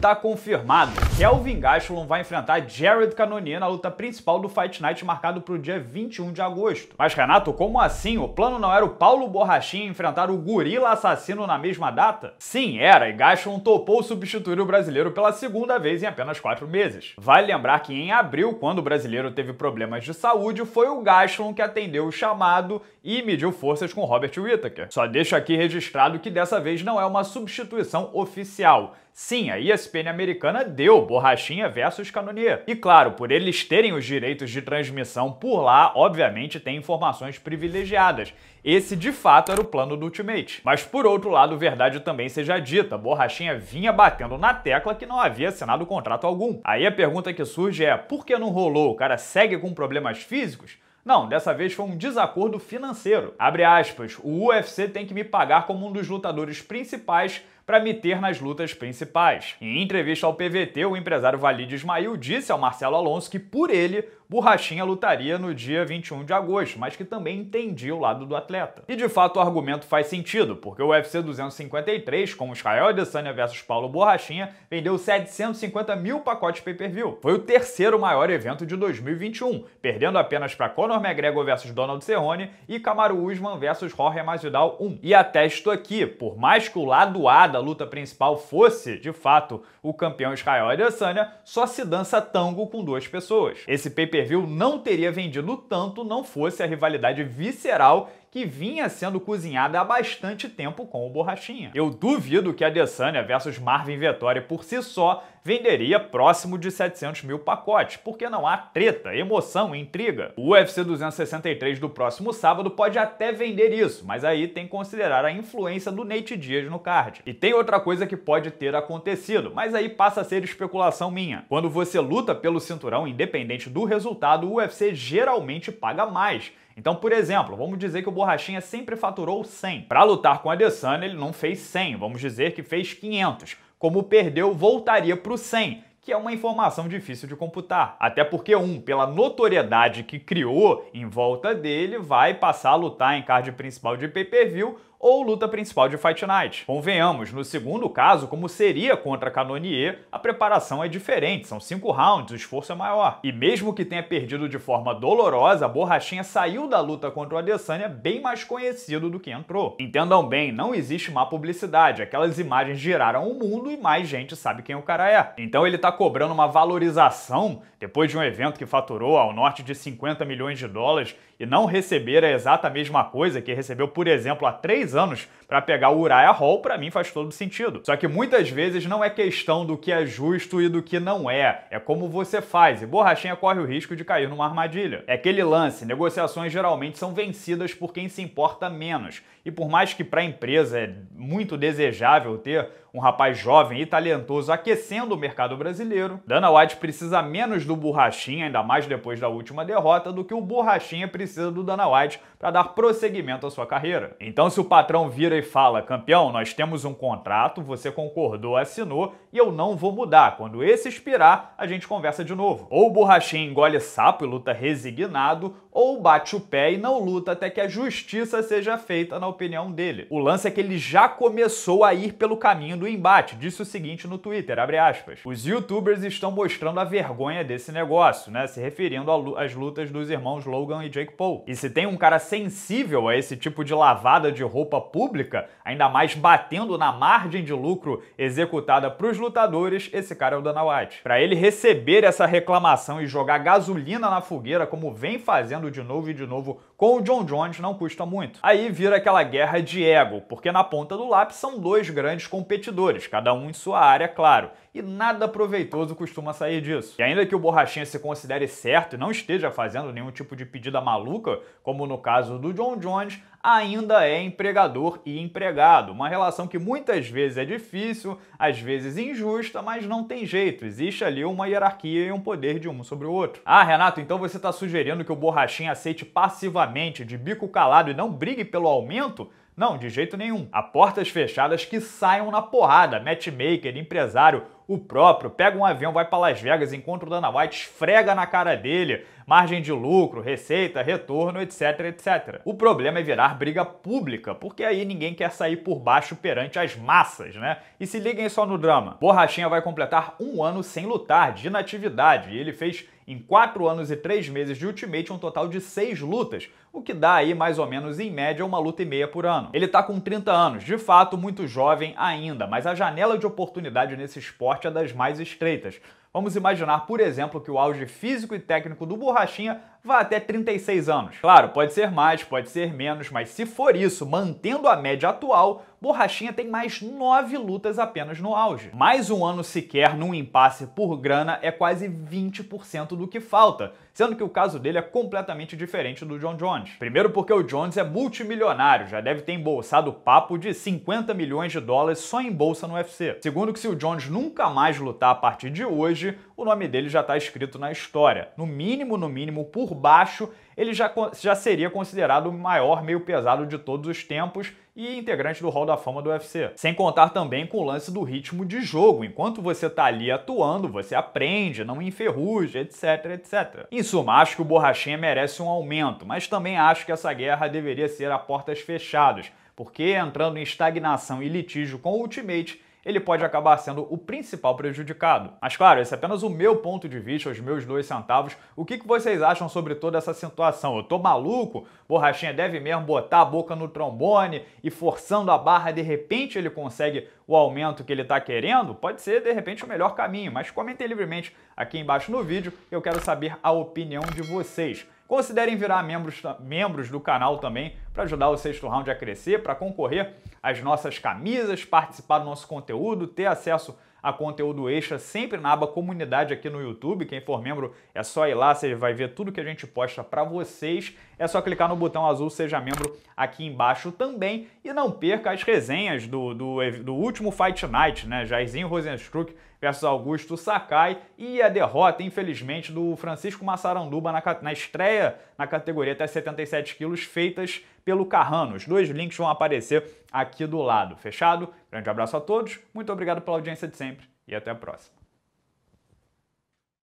tá confirmado. Kelvin Gastelum vai enfrentar Jared Cannonier na luta principal do Fight Night marcado para o dia 21 de agosto. Mas Renato, como assim? O plano não era o Paulo Borrachinha enfrentar o gorila assassino na mesma data? Sim, era, e Gastelum topou substituir o brasileiro pela segunda vez em apenas quatro meses. Vale lembrar que em abril, quando o brasileiro teve problemas de saúde, foi o Gastelum que atendeu o chamado e mediu forças com Robert Whittaker. Só deixo aqui registrado que dessa vez não é uma substituição oficial. Sim, a é ESPN ESPN americana deu Borrachinha versus Canonier. E claro, por eles terem os direitos de transmissão por lá, obviamente tem informações privilegiadas. Esse de fato era o plano do Ultimate. Mas por outro lado, verdade também seja dita, Borrachinha vinha batendo na tecla que não havia assinado contrato algum. Aí a pergunta que surge é: por que não rolou? O cara segue com problemas físicos? Não, dessa vez foi um desacordo financeiro. Abre aspas, o UFC tem que me pagar como um dos lutadores principais para me ter nas lutas principais. Em entrevista ao PVT, o empresário Valide Ismail disse ao Marcelo Alonso que por ele Borrachinha lutaria no dia 21 de agosto, mas que também entendia o lado do atleta. E de fato o argumento faz sentido, porque o UFC 253, com Israel Adesanya versus Paulo Borrachinha, vendeu 750 mil pacotes pay-per-view. Foi o terceiro maior evento de 2021, perdendo apenas para Conor McGregor versus Donald Cerrone e Kamaru Usman versus Jorge Masvidal 1. E até estou aqui, por mais que o lado A da da luta principal fosse, de fato, o campeão Israel Adesanya, só se dança tango com duas pessoas. Esse pay-per-view não teria vendido tanto não fosse a rivalidade visceral que vinha sendo cozinhada há bastante tempo com o Borrachinha. Eu duvido que a Adesanya versus Marvin Vettori por si só venderia próximo de 700 mil pacotes, porque não há treta, emoção, intriga. O UFC 263 do próximo sábado pode até vender isso, mas aí tem que considerar a influência do Nate Diaz no card. E tem outra coisa que pode ter acontecido, mas aí passa a ser especulação minha. Quando você luta pelo cinturão, independente do resultado, o UFC geralmente paga mais então, por exemplo, vamos dizer que o Borrachinha sempre faturou 100. Para lutar com a Adesanya, ele não fez 100, vamos dizer que fez 500. Como perdeu, voltaria para o 100, que é uma informação difícil de computar. Até porque, um, pela notoriedade que criou em volta dele, vai passar a lutar em card principal de pay-per-view, ou luta principal de Fight Night. Convenhamos, no segundo caso, como seria contra Canonier, a preparação é diferente, são cinco rounds, o esforço é maior. E mesmo que tenha perdido de forma dolorosa, a Borrachinha saiu da luta contra o Adesanya bem mais conhecido do que entrou. Entendam bem, não existe má publicidade, aquelas imagens giraram o mundo e mais gente sabe quem o cara é. Então ele tá cobrando uma valorização depois de um evento que faturou ao norte de 50 milhões de dólares e não receber a é exata mesma coisa que recebeu, por exemplo, há três anos para pegar o Uriah Hall, para mim faz todo sentido. Só que muitas vezes não é questão do que é justo e do que não é, é como você faz, e Borrachinha corre o risco de cair numa armadilha. É aquele lance, negociações geralmente são vencidas por quem se importa menos, e por mais que para a empresa é muito desejável ter um rapaz jovem e talentoso aquecendo o mercado brasileiro, Dana White precisa menos do Borrachinha, ainda mais depois da última derrota, do que o Borrachinha precisa do Dana White para dar prosseguimento à sua carreira. Então se o patrão vira e fala: campeão, nós temos um contrato, você concordou, assinou e eu não vou mudar. Quando esse expirar, a gente conversa de novo. Ou o borrachinho engole sapo e luta resignado, ou bate o pé e não luta até que a justiça seja feita, na opinião dele. O lance é que ele já começou a ir pelo caminho do embate, disse o seguinte no Twitter, abre aspas. Os youtubers estão mostrando a vergonha desse negócio, né, se referindo às lutas dos irmãos Logan e Jake Paul. E se tem um cara sensível a esse tipo de lavada de roupa roupa pública, ainda mais batendo na margem de lucro executada para os lutadores, esse cara é o Dana White. Para ele receber essa reclamação e jogar gasolina na fogueira, como vem fazendo de novo e de novo com o John Jones, não custa muito. Aí vira aquela guerra de ego, porque na ponta do lápis são dois grandes competidores, cada um em sua área, claro e nada proveitoso costuma sair disso. E ainda que o Borrachinha se considere certo e não esteja fazendo nenhum tipo de pedida maluca, como no caso do John Jones, ainda é empregador e empregado, uma relação que muitas vezes é difícil, às vezes injusta, mas não tem jeito, existe ali uma hierarquia e um poder de um sobre o outro. Ah, Renato, então você está sugerindo que o Borrachinha aceite passivamente, de bico calado e não brigue pelo aumento? Não, de jeito nenhum. A portas fechadas que saiam na porrada, matchmaker, empresário, o próprio pega um avião, vai para Las Vegas, encontra o Dana White, esfrega na cara dele, margem de lucro, receita, retorno, etc, etc. O problema é virar briga pública, porque aí ninguém quer sair por baixo perante as massas, né? E se liguem só no drama. Borrachinha vai completar um ano sem lutar, de inatividade, e ele fez em 4 anos e 3 meses de Ultimate um total de 6 lutas, o que dá aí mais ou menos em média uma luta e meia por ano. Ele tá com 30 anos, de fato muito jovem ainda, mas a janela de oportunidade nesse esporte sorte é das mais estreitas. Vamos imaginar, por exemplo, que o auge físico e técnico do Borrachinha vá até 36 anos. Claro, pode ser mais, pode ser menos, mas se for isso, mantendo a média atual, Borrachinha tem mais 9 lutas apenas no auge. Mais um ano sequer num impasse por grana é quase 20% do que falta, sendo que o caso dele é completamente diferente do John Jones. Primeiro porque o Jones é multimilionário, já deve ter embolsado papo de 50 milhões de dólares só em bolsa no UFC. Segundo que se o Jones nunca mais lutar a partir de hoje, hoje, o nome dele já está escrito na história. No mínimo, no mínimo, por baixo, ele já, já seria considerado o maior meio pesado de todos os tempos e integrante do Hall da Fama do UFC. Sem contar também com o lance do ritmo de jogo. Enquanto você tá ali atuando, você aprende, não enferruja, etc, etc. Em suma, acho que o Borrachinha merece um aumento, mas também acho que essa guerra deveria ser a portas fechadas, porque entrando em estagnação e litígio com o Ultimate, ele pode acabar sendo o principal prejudicado. Mas claro, esse é apenas o meu ponto de vista, os meus dois centavos. O que, que vocês acham sobre toda essa situação? Eu tô maluco? Borrachinha deve mesmo botar a boca no trombone e forçando a barra, de repente ele consegue o aumento que ele está querendo? Pode ser, de repente, o melhor caminho, mas comentem livremente aqui embaixo no vídeo, eu quero saber a opinião de vocês. Considerem virar membros, membros do canal também para ajudar o sexto round a crescer, para concorrer às nossas camisas, participar do nosso conteúdo, ter acesso a conteúdo extra sempre na aba comunidade aqui no YouTube. Quem for membro é só ir lá, você vai ver tudo que a gente posta para vocês. É só clicar no botão azul Seja Membro aqui embaixo também. E não perca as resenhas do, do, do último Fight Night, né? Jairzinho Rosenstruck versus Augusto Sakai e a derrota, infelizmente, do Francisco Massaranduba na, na estreia na categoria até 77 quilos, feitas pelo Carrano. Os dois links vão aparecer aqui do lado. Fechado? Grande abraço a todos, muito obrigado pela audiência de sempre e até a próxima.